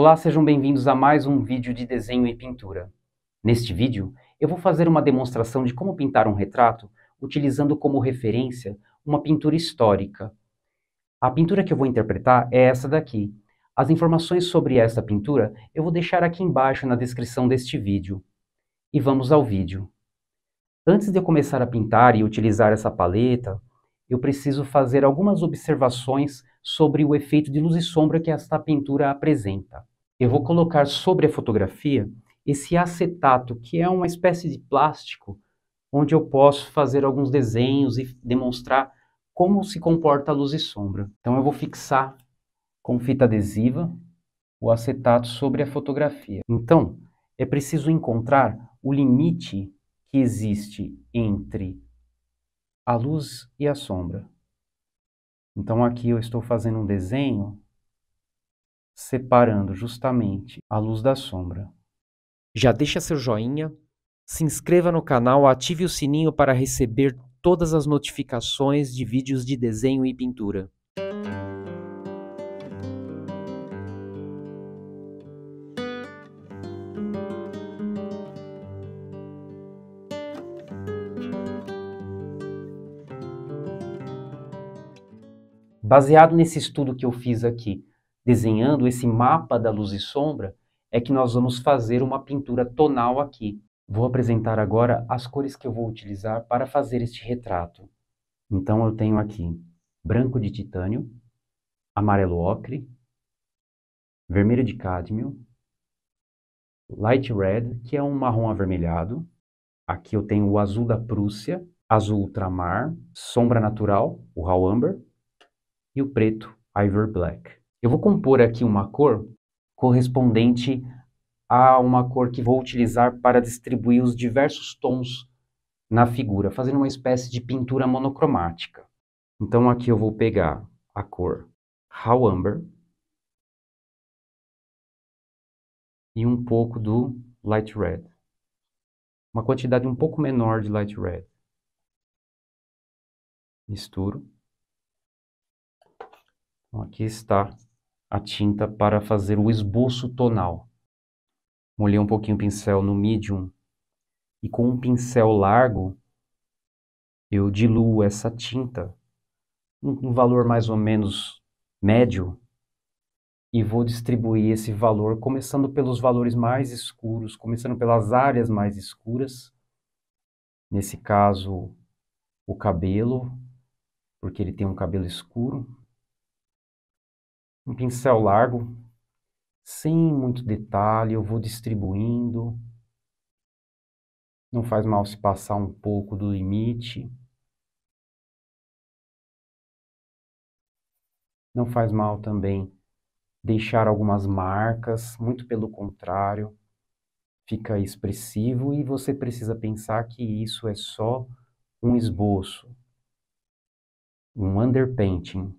Olá, sejam bem-vindos a mais um vídeo de desenho e pintura. Neste vídeo, eu vou fazer uma demonstração de como pintar um retrato utilizando como referência uma pintura histórica. A pintura que eu vou interpretar é essa daqui. As informações sobre essa pintura eu vou deixar aqui embaixo na descrição deste vídeo. E vamos ao vídeo. Antes de eu começar a pintar e utilizar essa paleta, eu preciso fazer algumas observações sobre o efeito de luz e sombra que esta pintura apresenta. Eu vou colocar sobre a fotografia esse acetato, que é uma espécie de plástico onde eu posso fazer alguns desenhos e demonstrar como se comporta a luz e sombra. Então eu vou fixar com fita adesiva o acetato sobre a fotografia. Então, é preciso encontrar o limite que existe entre a luz e a sombra. Então aqui eu estou fazendo um desenho separando justamente a luz da sombra. Já deixa seu joinha, se inscreva no canal, ative o sininho para receber todas as notificações de vídeos de desenho e pintura. Baseado nesse estudo que eu fiz aqui, desenhando esse mapa da luz e sombra, é que nós vamos fazer uma pintura tonal aqui. Vou apresentar agora as cores que eu vou utilizar para fazer este retrato. Então eu tenho aqui branco de titânio, amarelo ocre, vermelho de cádmio, light red, que é um marrom avermelhado. Aqui eu tenho o azul da Prússia, azul ultramar, sombra natural, o raw amber, e o preto Ivor Black. Eu vou compor aqui uma cor correspondente a uma cor que vou utilizar para distribuir os diversos tons na figura, fazendo uma espécie de pintura monocromática. Então aqui eu vou pegar a cor How Amber e um pouco do Light Red. Uma quantidade um pouco menor de Light Red. Misturo. Então, aqui está a tinta para fazer o esboço tonal. Molhei um pouquinho o pincel no medium e com um pincel largo eu diluo essa tinta um valor mais ou menos médio e vou distribuir esse valor começando pelos valores mais escuros, começando pelas áreas mais escuras. Nesse caso, o cabelo, porque ele tem um cabelo escuro um pincel largo, sem muito detalhe, eu vou distribuindo. Não faz mal se passar um pouco do limite. Não faz mal também deixar algumas marcas, muito pelo contrário, fica expressivo e você precisa pensar que isso é só um esboço, um underpainting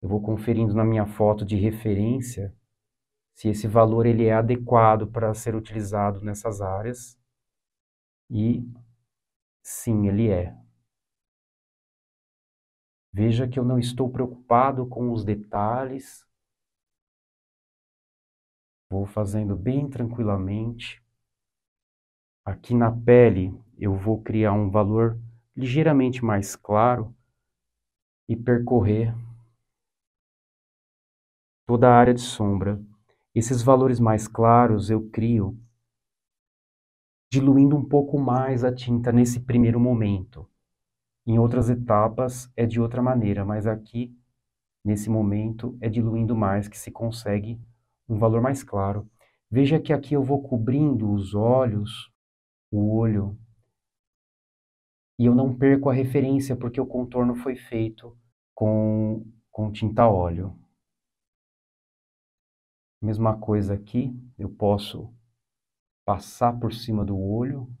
eu vou conferindo na minha foto de referência se esse valor ele é adequado para ser utilizado nessas áreas. E sim, ele é. Veja que eu não estou preocupado com os detalhes. Vou fazendo bem tranquilamente. Aqui na pele, eu vou criar um valor ligeiramente mais claro e percorrer toda a área de sombra. Esses valores mais claros eu crio diluindo um pouco mais a tinta nesse primeiro momento. Em outras etapas é de outra maneira, mas aqui, nesse momento, é diluindo mais que se consegue um valor mais claro. Veja que aqui eu vou cobrindo os olhos, o olho, e eu não perco a referência porque o contorno foi feito com, com tinta óleo. Mesma coisa aqui, eu posso passar por cima do olho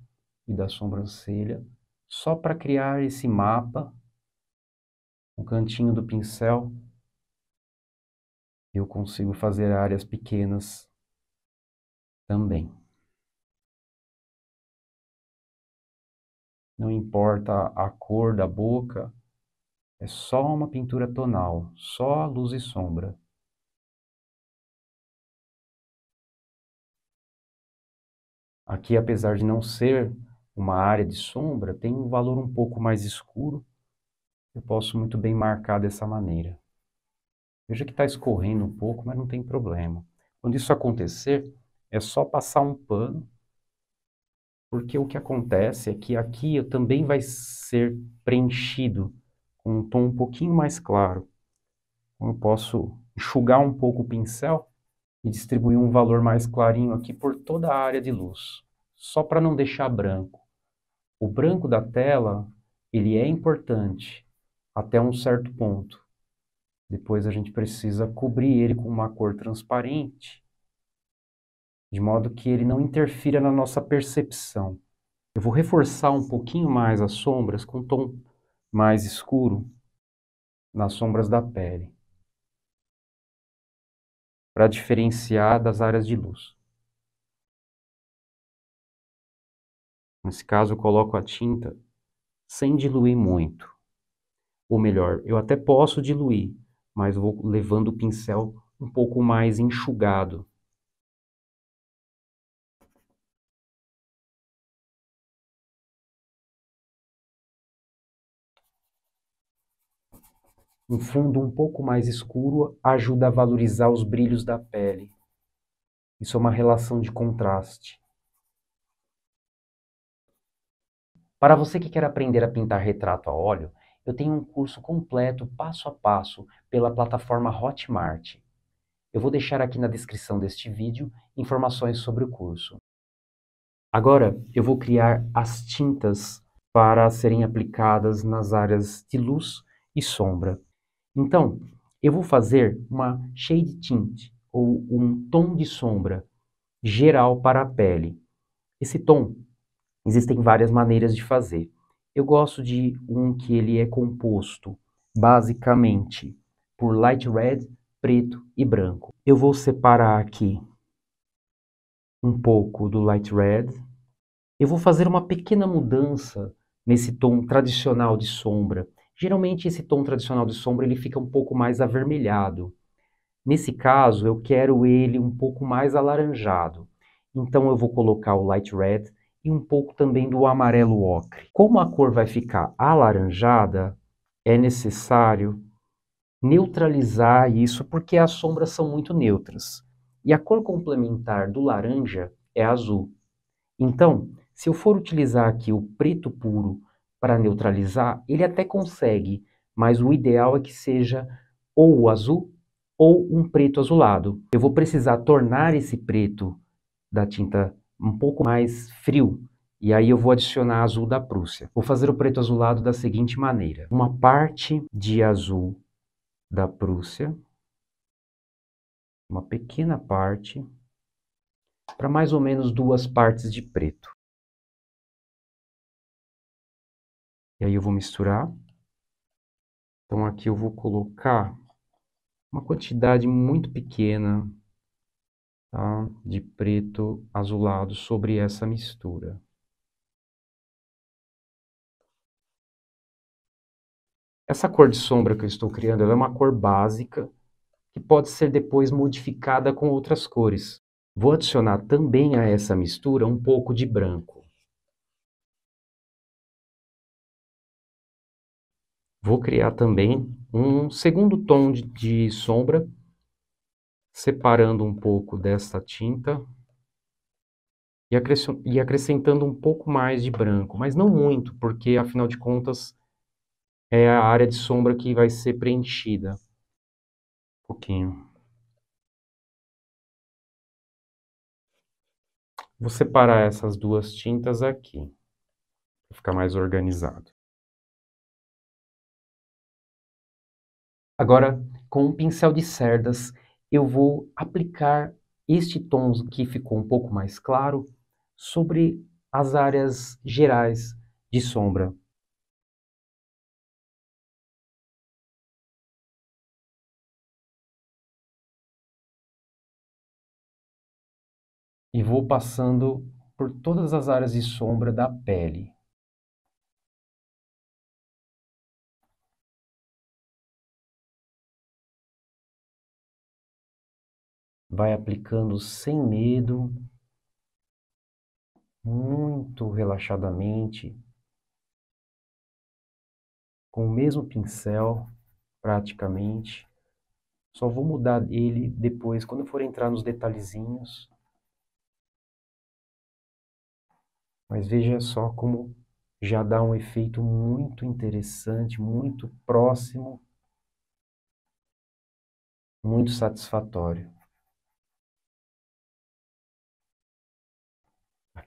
e da sobrancelha, só para criar esse mapa, um cantinho do pincel, eu consigo fazer áreas pequenas também. Não importa a cor da boca, é só uma pintura tonal, só luz e sombra. Aqui, apesar de não ser uma área de sombra, tem um valor um pouco mais escuro. Eu posso muito bem marcar dessa maneira. Veja que está escorrendo um pouco, mas não tem problema. Quando isso acontecer, é só passar um pano, porque o que acontece é que aqui também vai ser preenchido com um tom um pouquinho mais claro. Então, eu posso enxugar um pouco o pincel e distribuir um valor mais clarinho aqui por toda a área de luz, só para não deixar branco. O branco da tela, ele é importante até um certo ponto. Depois a gente precisa cobrir ele com uma cor transparente, de modo que ele não interfira na nossa percepção. Eu vou reforçar um pouquinho mais as sombras com um tom mais escuro nas sombras da pele para diferenciar das áreas de luz. Nesse caso, eu coloco a tinta sem diluir muito. Ou melhor, eu até posso diluir, mas vou levando o pincel um pouco mais enxugado Um fundo um pouco mais escuro ajuda a valorizar os brilhos da pele. Isso é uma relação de contraste. Para você que quer aprender a pintar retrato a óleo, eu tenho um curso completo, passo a passo, pela plataforma Hotmart. Eu vou deixar aqui na descrição deste vídeo informações sobre o curso. Agora, eu vou criar as tintas para serem aplicadas nas áreas de luz e sombra. Então, eu vou fazer uma shade tint, ou um tom de sombra geral para a pele. Esse tom, existem várias maneiras de fazer. Eu gosto de um que ele é composto, basicamente, por light red, preto e branco. Eu vou separar aqui um pouco do light red. Eu vou fazer uma pequena mudança nesse tom tradicional de sombra. Geralmente esse tom tradicional de sombra ele fica um pouco mais avermelhado. Nesse caso, eu quero ele um pouco mais alaranjado. Então eu vou colocar o light red e um pouco também do amarelo ocre. Como a cor vai ficar alaranjada, é necessário neutralizar isso porque as sombras são muito neutras. E a cor complementar do laranja é azul. Então, se eu for utilizar aqui o preto puro para neutralizar, ele até consegue, mas o ideal é que seja ou o azul ou um preto azulado. Eu vou precisar tornar esse preto da tinta um pouco mais frio, e aí eu vou adicionar azul da Prússia. Vou fazer o preto azulado da seguinte maneira. Uma parte de azul da Prússia, uma pequena parte, para mais ou menos duas partes de preto. E aí eu vou misturar. Então aqui eu vou colocar uma quantidade muito pequena tá, de preto azulado sobre essa mistura. Essa cor de sombra que eu estou criando é uma cor básica que pode ser depois modificada com outras cores. Vou adicionar também a essa mistura um pouco de branco. Vou criar também um segundo tom de, de sombra, separando um pouco desta tinta e, e acrescentando um pouco mais de branco, mas não muito, porque afinal de contas é a área de sombra que vai ser preenchida. Um pouquinho. Vou separar essas duas tintas aqui, para ficar mais organizado. Agora, com um pincel de cerdas, eu vou aplicar este tom que ficou um pouco mais claro sobre as áreas gerais de sombra. E vou passando por todas as áreas de sombra da pele. vai aplicando sem medo, muito relaxadamente, com o mesmo pincel, praticamente. Só vou mudar ele depois, quando eu for entrar nos detalhezinhos. Mas veja só como já dá um efeito muito interessante, muito próximo, muito satisfatório.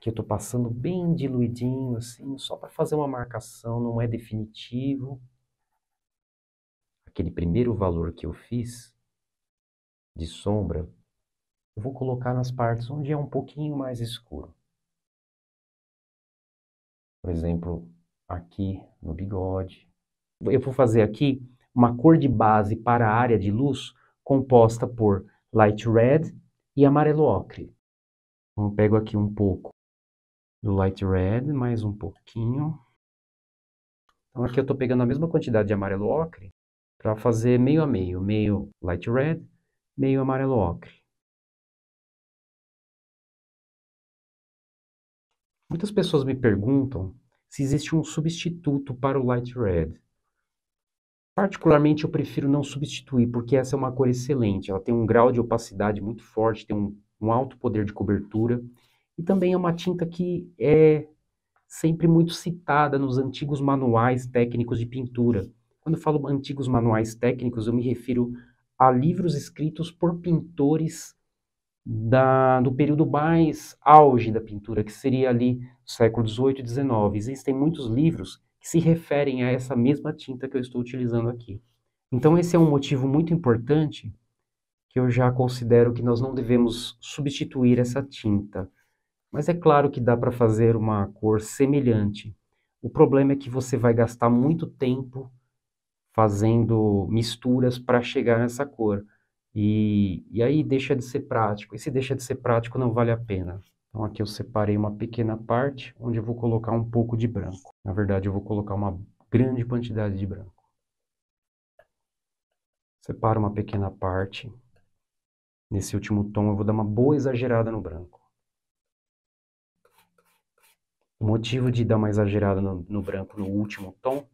que eu estou passando bem diluidinho, assim, só para fazer uma marcação, não é definitivo. Aquele primeiro valor que eu fiz de sombra, eu vou colocar nas partes onde é um pouquinho mais escuro. Por exemplo, aqui no bigode. Eu vou fazer aqui uma cor de base para a área de luz composta por light red e amarelo ocre. Então, eu pego aqui um pouco do light red, mais um pouquinho. Então aqui eu estou pegando a mesma quantidade de amarelo ocre para fazer meio a meio, meio light red, meio amarelo ocre. Muitas pessoas me perguntam se existe um substituto para o light red. Particularmente eu prefiro não substituir, porque essa é uma cor excelente, ela tem um grau de opacidade muito forte, tem um, um alto poder de cobertura e também é uma tinta que é sempre muito citada nos antigos manuais técnicos de pintura. Quando eu falo antigos manuais técnicos, eu me refiro a livros escritos por pintores da, do período mais auge da pintura, que seria ali século XVIII e XIX. Existem muitos livros que se referem a essa mesma tinta que eu estou utilizando aqui. Então esse é um motivo muito importante que eu já considero que nós não devemos substituir essa tinta. Mas é claro que dá para fazer uma cor semelhante. O problema é que você vai gastar muito tempo fazendo misturas para chegar nessa cor. E, e aí deixa de ser prático. E se deixa de ser prático, não vale a pena. Então aqui eu separei uma pequena parte onde eu vou colocar um pouco de branco. Na verdade, eu vou colocar uma grande quantidade de branco. Separa uma pequena parte. Nesse último tom eu vou dar uma boa exagerada no branco. O motivo de dar uma exagerada no, no branco no último tom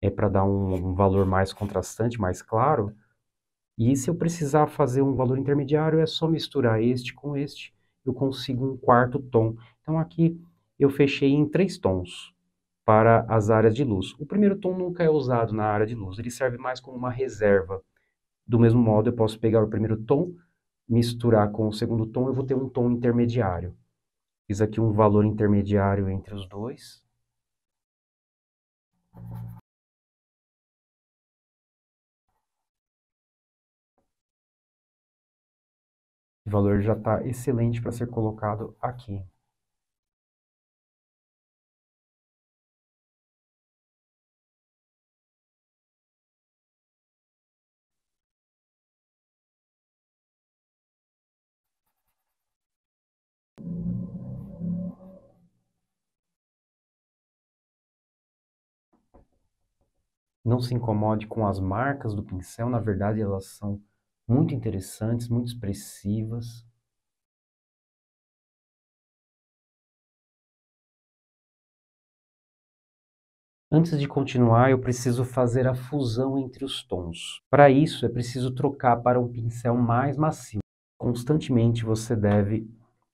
é para dar um, um, valor mais contrastante, mais claro. E se eu precisar fazer um valor intermediário, é só misturar este com este, eu consigo um quarto tom. Então aqui eu fechei em três tons para as áreas de luz. O primeiro tom nunca é usado na área de luz, ele serve mais como uma reserva. Do mesmo modo, eu posso pegar o primeiro tom, misturar com o segundo tom, eu vou ter um tom intermediário. Fiz aqui um valor intermediário entre os dois. O valor já está excelente para ser colocado aqui. não se incomode com as marcas do pincel, na verdade elas são muito interessantes, muito expressivas. Antes de continuar, eu preciso fazer a fusão entre os tons. Para isso, é preciso trocar para um pincel mais macio. Constantemente você deve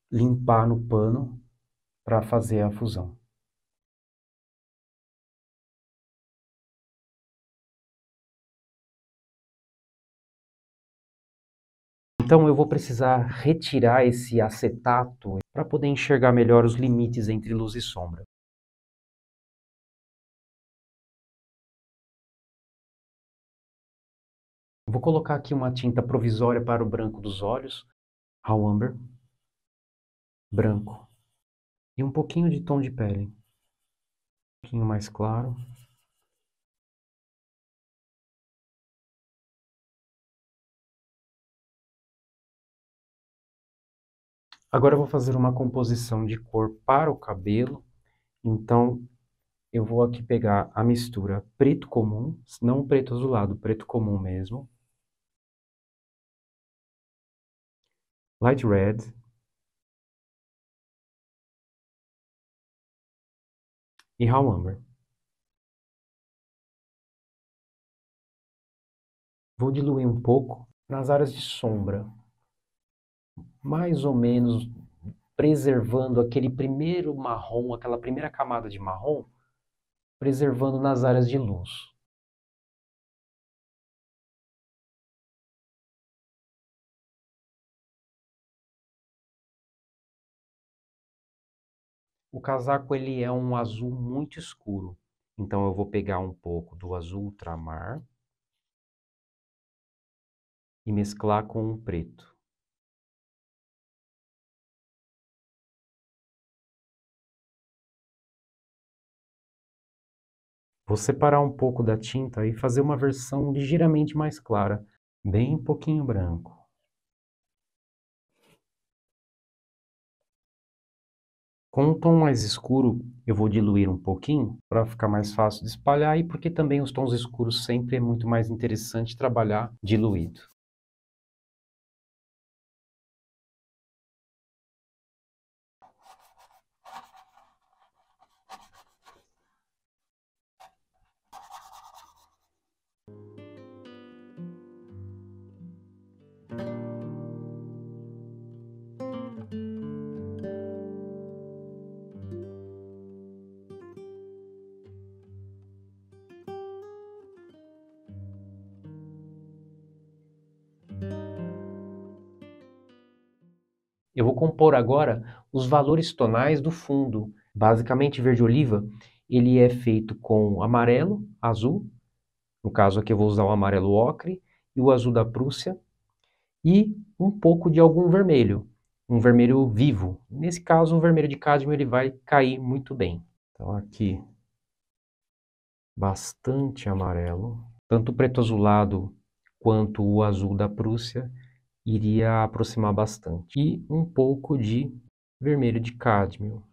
limpar no pano para fazer a fusão. Então eu vou precisar retirar esse acetato para poder enxergar melhor os limites entre luz e sombra. Vou colocar aqui uma tinta provisória para o branco dos olhos, Raw Amber, branco, e um pouquinho de tom de pele, um pouquinho mais claro. Agora eu vou fazer uma composição de cor para o cabelo. Então, eu vou aqui pegar a mistura preto comum, não preto azulado, preto comum mesmo. Light Red. E Raw Amber. Vou diluir um pouco nas áreas de sombra mais ou menos preservando aquele primeiro marrom, aquela primeira camada de marrom, preservando nas áreas de luz. O casaco ele é um azul muito escuro, então eu vou pegar um pouco do azul ultramar e mesclar com um preto. Vou separar um pouco da tinta e fazer uma versão ligeiramente mais clara, bem um pouquinho branco. Com um tom mais escuro, eu vou diluir um pouquinho para ficar mais fácil de espalhar e porque também os tons escuros sempre é muito mais interessante trabalhar diluído. Eu vou compor agora os valores tonais do fundo. Basicamente, verde oliva, ele é feito com amarelo, azul, no caso aqui eu vou usar o amarelo ocre e o azul da Prússia, e um pouco de algum vermelho, um vermelho vivo. Nesse caso, o vermelho de cádmio ele vai cair muito bem. Então aqui, bastante amarelo, tanto o preto azulado quanto o azul da Prússia, iria aproximar bastante. E um pouco de vermelho de cádmio.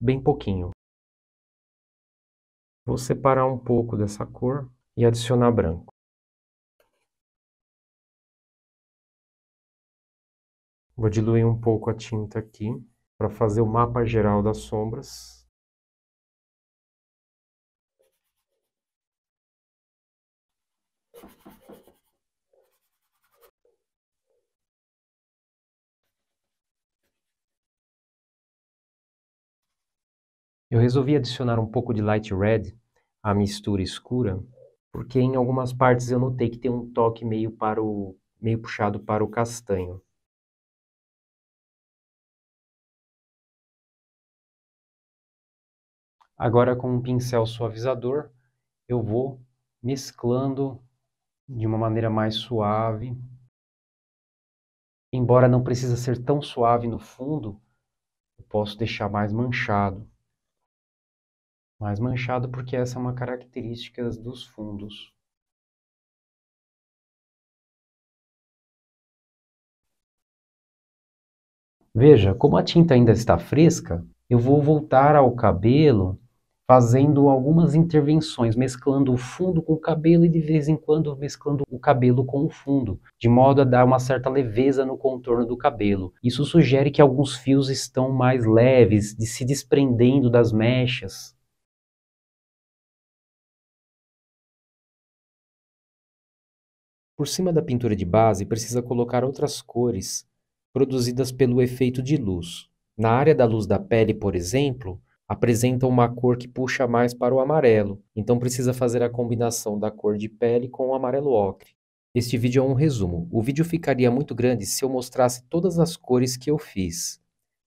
Bem pouquinho. Vou separar um pouco dessa cor e adicionar branco. Vou diluir um pouco a tinta aqui para fazer o mapa geral das sombras. Eu resolvi adicionar um pouco de light red à mistura escura, porque em algumas partes eu notei que tem um toque meio para o meio puxado para o castanho. Agora com um pincel suavizador, eu vou mesclando de uma maneira mais suave. Embora não precisa ser tão suave no fundo, eu posso deixar mais manchado mais manchado porque essa é uma característica dos fundos. Veja, como a tinta ainda está fresca, eu vou voltar ao cabelo fazendo algumas intervenções, mesclando o fundo com o cabelo e de vez em quando mesclando o cabelo com o fundo, de modo a dar uma certa leveza no contorno do cabelo. Isso sugere que alguns fios estão mais leves, de se desprendendo das mechas. Por cima da pintura de base, precisa colocar outras cores produzidas pelo efeito de luz. Na área da luz da pele, por exemplo, apresenta uma cor que puxa mais para o amarelo, então precisa fazer a combinação da cor de pele com o amarelo ocre. Este vídeo é um resumo. O vídeo ficaria muito grande se eu mostrasse todas as cores que eu fiz.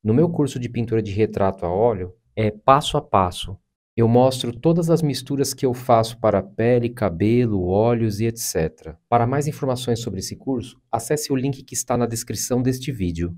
No meu curso de pintura de retrato a óleo, é passo a passo, eu mostro todas as misturas que eu faço para pele, cabelo, óleos e etc. Para mais informações sobre esse curso, acesse o link que está na descrição deste vídeo.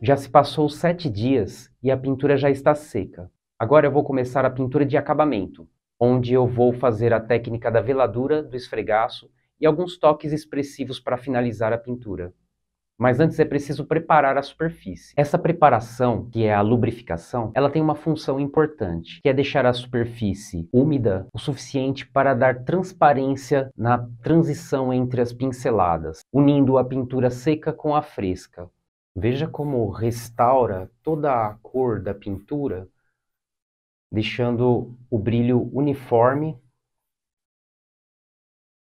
Já se passou sete dias e a pintura já está seca. Agora eu vou começar a pintura de acabamento, onde eu vou fazer a técnica da veladura, do esfregaço e alguns toques expressivos para finalizar a pintura. Mas antes é preciso preparar a superfície. Essa preparação, que é a lubrificação, ela tem uma função importante, que é deixar a superfície úmida o suficiente para dar transparência na transição entre as pinceladas, unindo a pintura seca com a fresca. Veja como restaura toda a cor da pintura, deixando o brilho uniforme.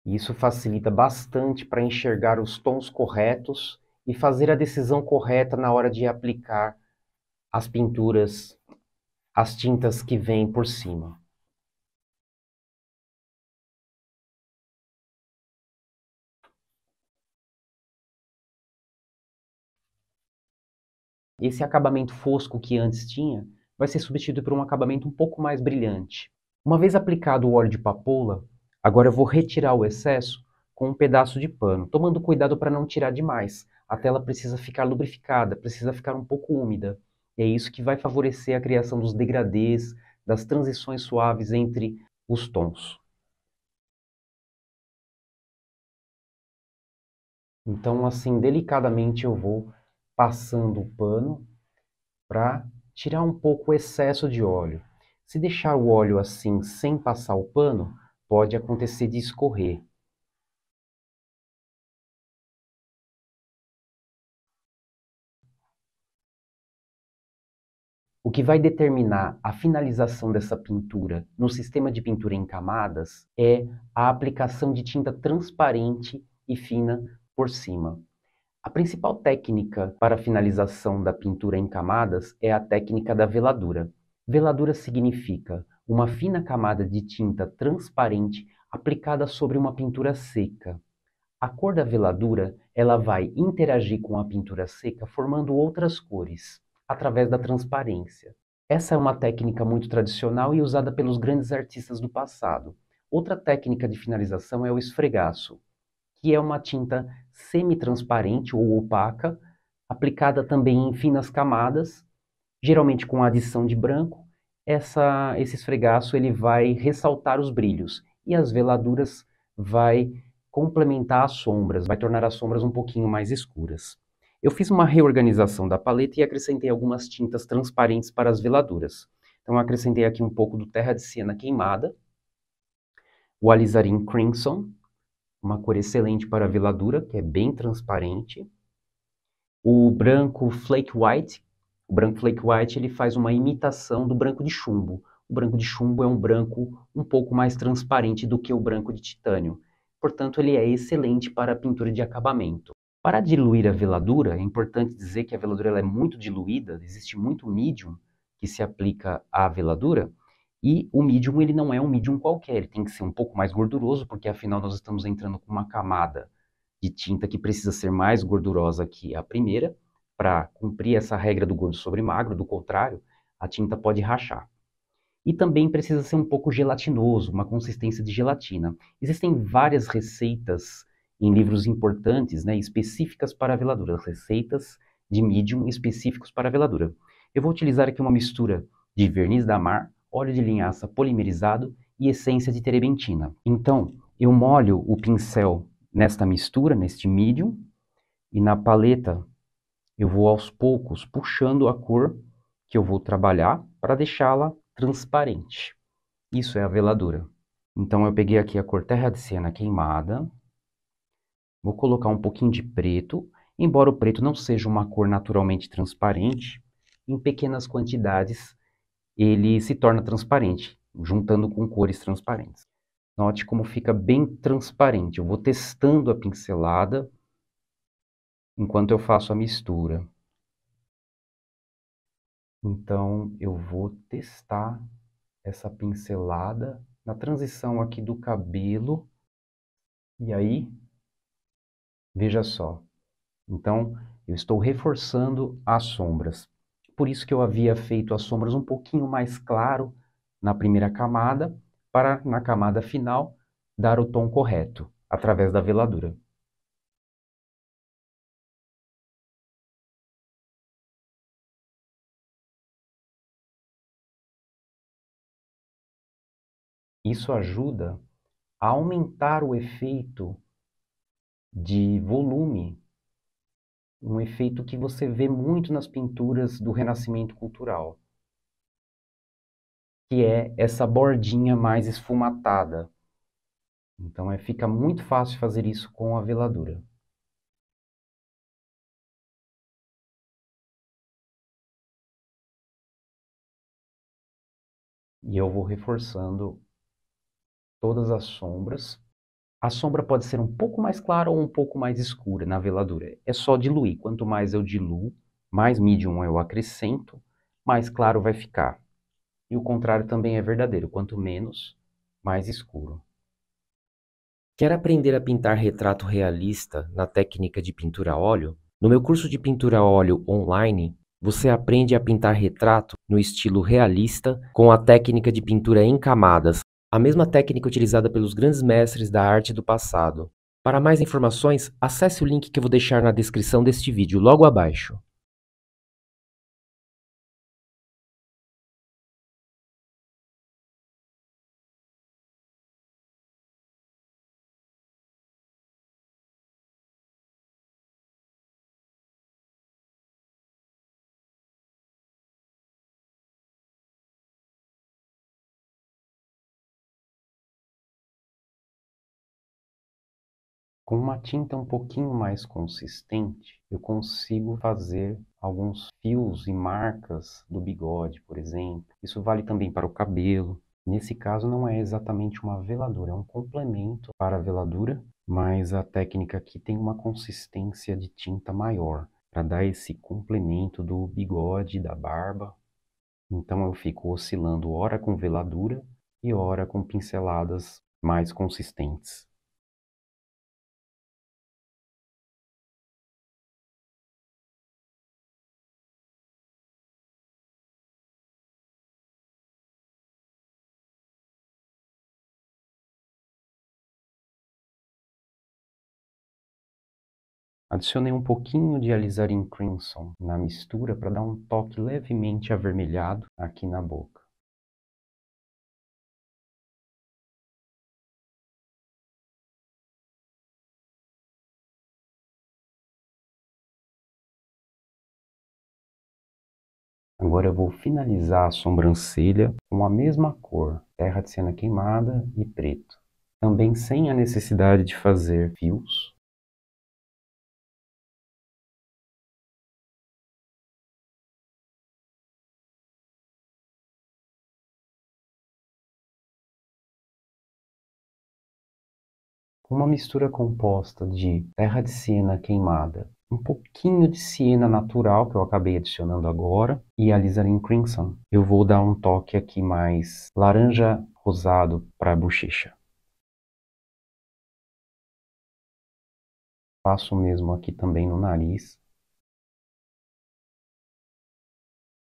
Isso facilita bastante para enxergar os tons corretos e fazer a decisão correta na hora de aplicar as pinturas, as tintas que vêm por cima. esse acabamento fosco que antes tinha vai ser substituído por um acabamento um pouco mais brilhante. Uma vez aplicado o óleo de papoula, agora eu vou retirar o excesso com um pedaço de pano, tomando cuidado para não tirar demais. A tela precisa ficar lubrificada, precisa ficar um pouco úmida. E é isso que vai favorecer a criação dos degradês, das transições suaves entre os tons. Então, assim, delicadamente eu vou passando o pano para tirar um pouco o excesso de óleo. Se deixar o óleo assim sem passar o pano, pode acontecer de escorrer. O que vai determinar a finalização dessa pintura no sistema de pintura em camadas é a aplicação de tinta transparente e fina por cima. A principal técnica para finalização da pintura em camadas é a técnica da veladura. Veladura significa uma fina camada de tinta transparente aplicada sobre uma pintura seca. A cor da veladura ela vai interagir com a pintura seca formando outras cores através da transparência. Essa é uma técnica muito tradicional e usada pelos grandes artistas do passado. Outra técnica de finalização é o esfregaço que é uma tinta semi-transparente ou opaca, aplicada também em finas camadas, geralmente com adição de branco. Essa, esse esfregaço ele vai ressaltar os brilhos e as veladuras vai complementar as sombras, vai tornar as sombras um pouquinho mais escuras. Eu fiz uma reorganização da paleta e acrescentei algumas tintas transparentes para as veladuras. Então acrescentei aqui um pouco do Terra de Siena Queimada, o Alizarin Crimson, uma cor excelente para a veladura, que é bem transparente. O branco flake white, o branco flake white ele faz uma imitação do branco de chumbo. O branco de chumbo é um branco um pouco mais transparente do que o branco de titânio. Portanto, ele é excelente para a pintura de acabamento. Para diluir a veladura, é importante dizer que a veladura é muito diluída, existe muito medium que se aplica à veladura. E o medium, ele não é um medium qualquer, ele tem que ser um pouco mais gorduroso, porque afinal nós estamos entrando com uma camada de tinta que precisa ser mais gordurosa que a primeira, para cumprir essa regra do gordo sobre magro, do contrário, a tinta pode rachar. E também precisa ser um pouco gelatinoso, uma consistência de gelatina. Existem várias receitas em livros importantes, né, específicas para a veladura, receitas de medium específicos para a veladura. Eu vou utilizar aqui uma mistura de verniz da mar óleo de linhaça polimerizado e essência de terebentina. Então, eu molho o pincel nesta mistura, neste medium, e na paleta eu vou aos poucos puxando a cor que eu vou trabalhar para deixá-la transparente. Isso é a veladura. Então eu peguei aqui a cor terra de cena queimada, vou colocar um pouquinho de preto, embora o preto não seja uma cor naturalmente transparente, em pequenas quantidades ele se torna transparente, juntando com cores transparentes. Note como fica bem transparente. Eu vou testando a pincelada enquanto eu faço a mistura. Então, eu vou testar essa pincelada na transição aqui do cabelo. E aí, veja só. Então, eu estou reforçando as sombras por isso que eu havia feito as sombras um pouquinho mais claro na primeira camada, para na camada final dar o tom correto, através da veladura. Isso ajuda a aumentar o efeito de volume um efeito que você vê muito nas pinturas do renascimento cultural, que é essa bordinha mais esfumatada. Então é, fica muito fácil fazer isso com a veladura. E eu vou reforçando todas as sombras a sombra pode ser um pouco mais clara ou um pouco mais escura na veladura. É só diluir. Quanto mais eu diluo, mais medium eu acrescento, mais claro vai ficar. E o contrário também é verdadeiro. Quanto menos, mais escuro. Quer aprender a pintar retrato realista na técnica de pintura a óleo? No meu curso de pintura a óleo online, você aprende a pintar retrato no estilo realista com a técnica de pintura em camadas, a mesma técnica utilizada pelos grandes mestres da arte do passado. Para mais informações, acesse o link que eu vou deixar na descrição deste vídeo logo abaixo. Com uma tinta um pouquinho mais consistente, eu consigo fazer alguns fios e marcas do bigode, por exemplo. Isso vale também para o cabelo. Nesse caso, não é exatamente uma veladura, é um complemento para a veladura, mas a técnica aqui tem uma consistência de tinta maior para dar esse complemento do bigode, e da barba. Então eu fico oscilando ora com veladura e ora com pinceladas mais consistentes. Adicionei um pouquinho de alizarin crimson na mistura para dar um toque levemente avermelhado aqui na boca. Agora eu vou finalizar a sobrancelha com a mesma cor, terra de cena queimada e preto. Também sem a necessidade de fazer fios, uma mistura composta de terra de siena queimada, um pouquinho de siena natural que eu acabei adicionando agora e alizarin crimson. Eu vou dar um toque aqui mais laranja rosado para a bochecha. Faço o mesmo aqui também no nariz.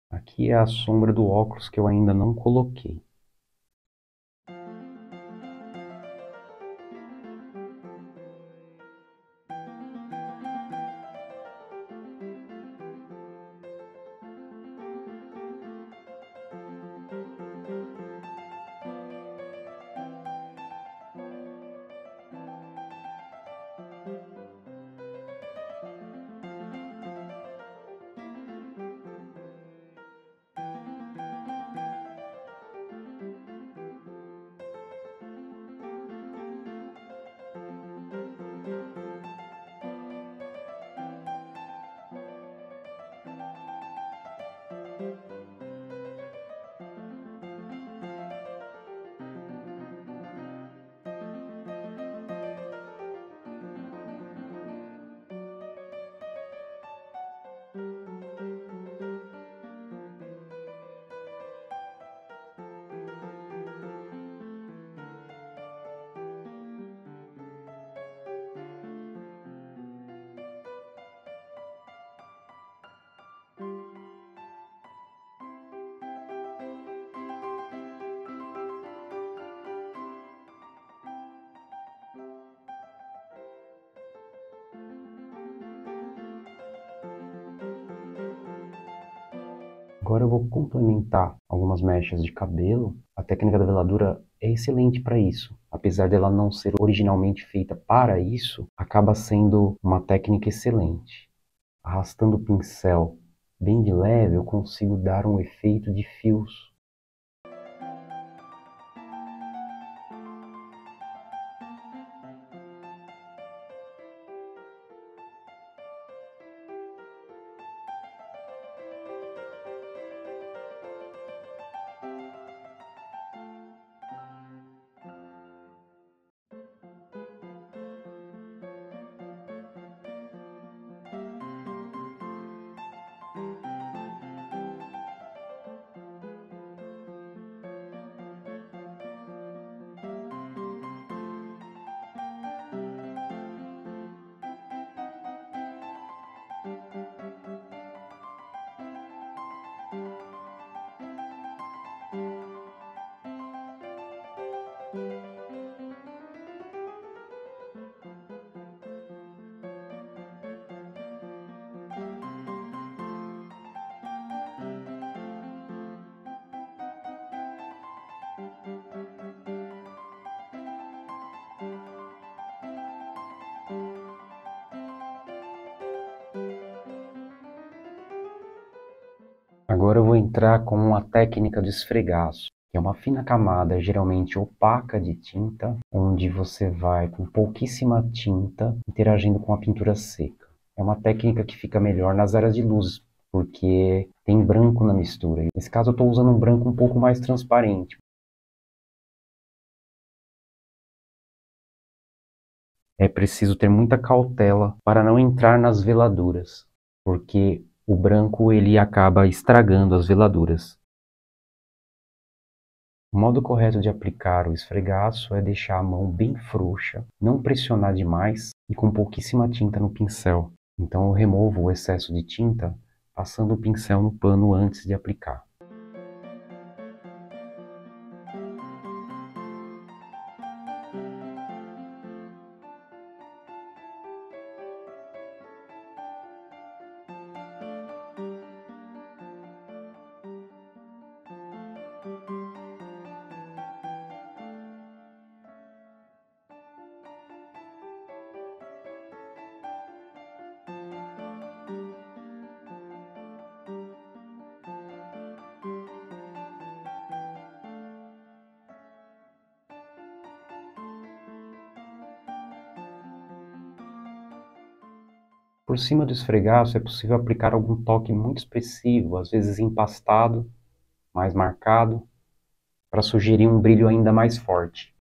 Aqui é a sombra do óculos que eu ainda não coloquei. Agora eu vou complementar algumas mechas de cabelo. A técnica da veladura é excelente para isso. Apesar dela não ser originalmente feita para isso, acaba sendo uma técnica excelente. Arrastando o pincel bem de leve, eu consigo dar um efeito de fios Agora eu vou entrar com uma técnica de esfregaço, que é uma fina camada geralmente opaca de tinta, onde você vai com pouquíssima tinta interagindo com a pintura seca. É uma técnica que fica melhor nas áreas de luz, porque tem branco na mistura. Nesse caso eu estou usando um branco um pouco mais transparente, é preciso ter muita cautela para não entrar nas veladuras, porque o branco ele acaba estragando as veladuras. O modo correto de aplicar o esfregaço é deixar a mão bem frouxa, não pressionar demais e com pouquíssima tinta no pincel. Então eu removo o excesso de tinta passando o pincel no pano antes de aplicar. Por cima do esfregaço é possível aplicar algum toque muito expressivo, às vezes empastado, mais marcado, para sugerir um brilho ainda mais forte.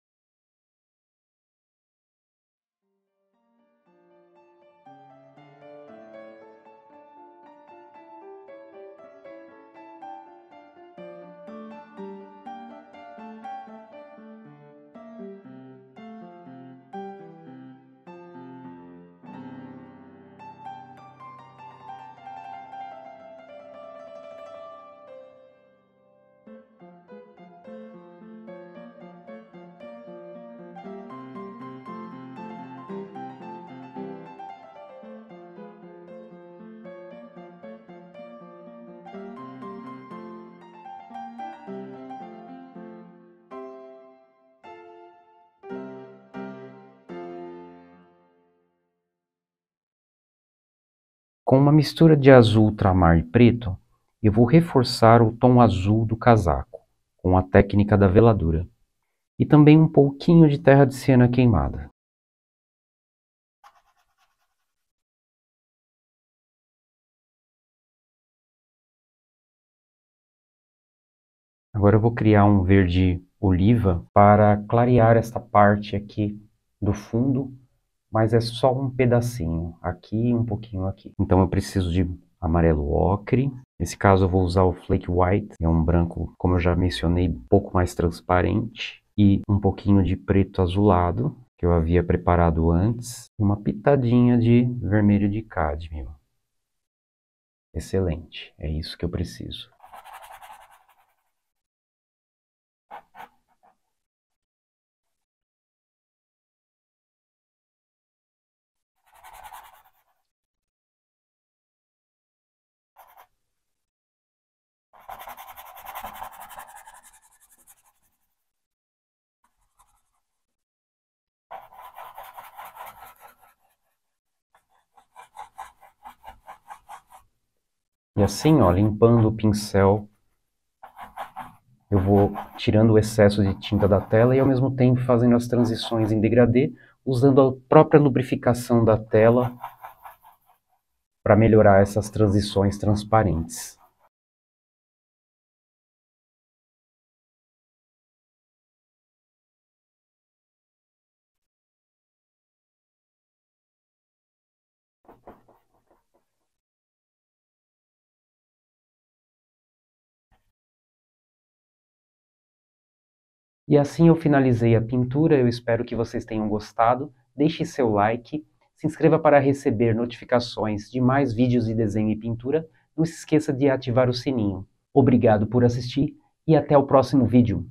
Com uma mistura de azul ultramar e preto, eu vou reforçar o tom azul do casaco, com a técnica da veladura, e também um pouquinho de terra de cena queimada. Agora eu vou criar um verde oliva para clarear esta parte aqui do fundo mas é só um pedacinho aqui um pouquinho aqui. Então eu preciso de amarelo ocre. Nesse caso eu vou usar o Flake White, é um branco, como eu já mencionei, um pouco mais transparente. E um pouquinho de preto azulado, que eu havia preparado antes. E uma pitadinha de vermelho de cádmio. Excelente, é isso que eu preciso. assim, ó, limpando o pincel, eu vou tirando o excesso de tinta da tela e ao mesmo tempo fazendo as transições em degradê, usando a própria lubrificação da tela para melhorar essas transições transparentes. E assim eu finalizei a pintura, eu espero que vocês tenham gostado. Deixe seu like, se inscreva para receber notificações de mais vídeos de desenho e pintura. Não se esqueça de ativar o sininho. Obrigado por assistir e até o próximo vídeo.